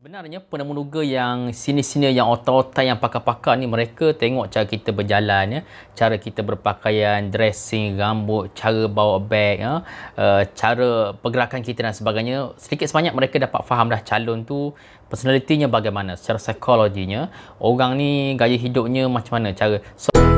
Benarnya penemu duga yang sini-sini yang otak-otak yang pakar-pakar ni mereka tengok cara kita berjalan ya, cara kita berpakaian, dressing, rambut, cara bawa beg, ya, eh, cara pergerakan kita dan sebagainya. Sedikit sebanyak mereka dapat faham dah calon tu personalitinya bagaimana, secara psikologinya, orang ni gaya hidupnya macam mana, cara. So-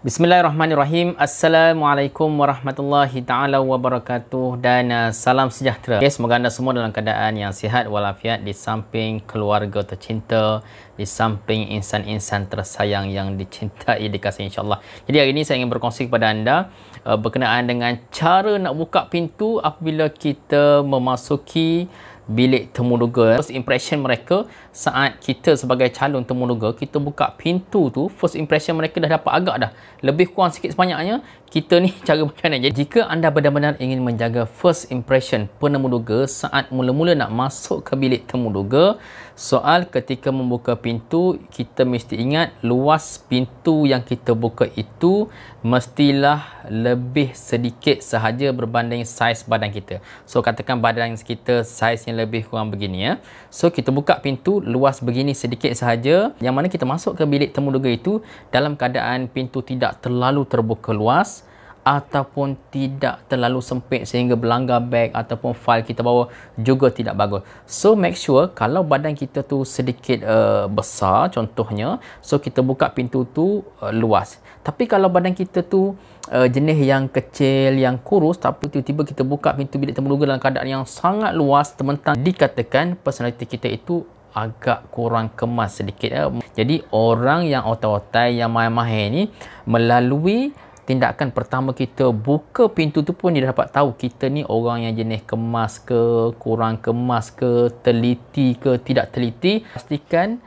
Bismillahirrahmanirrahim. Assalamualaikum warahmatullahi taala wabarakatuh dan uh, salam sejahtera. Okay, semoga anda semua dalam keadaan yang sihat walafiat di samping keluarga tercinta, di samping insan-insan tersayang yang dicintai dikasih insyaAllah. Jadi hari ini saya ingin berkongsi kepada anda uh, berkenaan dengan cara nak buka pintu apabila kita memasuki bilik temuduga. First impression mereka saat kita sebagai calon temuduga, kita buka pintu tu, first impression mereka dah dapat agak dah. Lebih kurang sikit sebanyaknya, kita ni cara berkenaan. Jadi, jika anda benar-benar ingin menjaga first impression penemuduga saat mula-mula nak masuk ke bilik temuduga, soal ketika membuka pintu, kita mesti ingat luas pintu yang kita buka itu mestilah lebih sedikit sahaja berbanding saiz badan kita. So, katakan badan kita saiz yang lebih kurang begini ya. So kita buka pintu luas begini sedikit sahaja yang mana kita masuk ke bilik temuduga itu dalam keadaan pintu tidak terlalu terbuka luas ataupun tidak terlalu sempit sehingga berlanggar beg ataupun file kita bawa juga tidak bagus. So make sure kalau badan kita tu sedikit uh, besar contohnya, so kita buka pintu tu uh, luas. Tapi kalau badan kita tu uh, jenis yang kecil, yang kurus tapi tiba-tiba kita buka pintu bilik temuduga dalam keadaan yang sangat luas, Teman, dikatakan personaliti kita itu agak kurang kemas sedikit. Eh. Jadi orang yang otak-otak yang mahir-mahir ni melalui tindakan pertama kita buka pintu tu pun dia dapat tahu kita ni orang yang jenis kemas ke kurang kemas ke teliti ke tidak teliti pastikan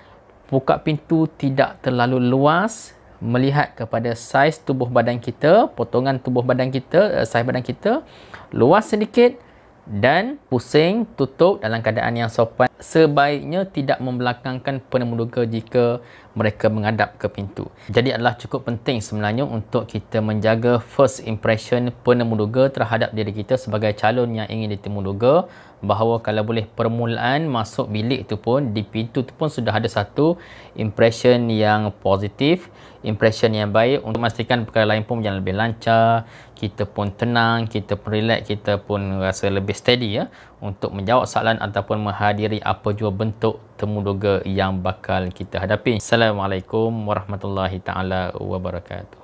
buka pintu tidak terlalu luas melihat kepada saiz tubuh badan kita potongan tubuh badan kita eh, saiz badan kita luas sedikit dan pusing tutup dalam keadaan yang sopan sebaiknya tidak membelakangkan penemuduga jika mereka menghadap ke pintu. Jadi adalah cukup penting sebenarnya untuk kita menjaga first impression penemuduga terhadap diri kita sebagai calon yang ingin ditemuduga bahawa kalau boleh permulaan masuk bilik tu pun di pintu tu pun sudah ada satu impression yang positif, impression yang baik untuk memastikan perkara lain pun berjalan lebih lancar, kita pun tenang, kita pun relax, kita pun rasa lebih steady ya untuk menjawab soalan ataupun menghadiri apa jua bentuk temu yang bakal kita hadapi. Assalamualaikum warahmatullahi taala wabarakatuh.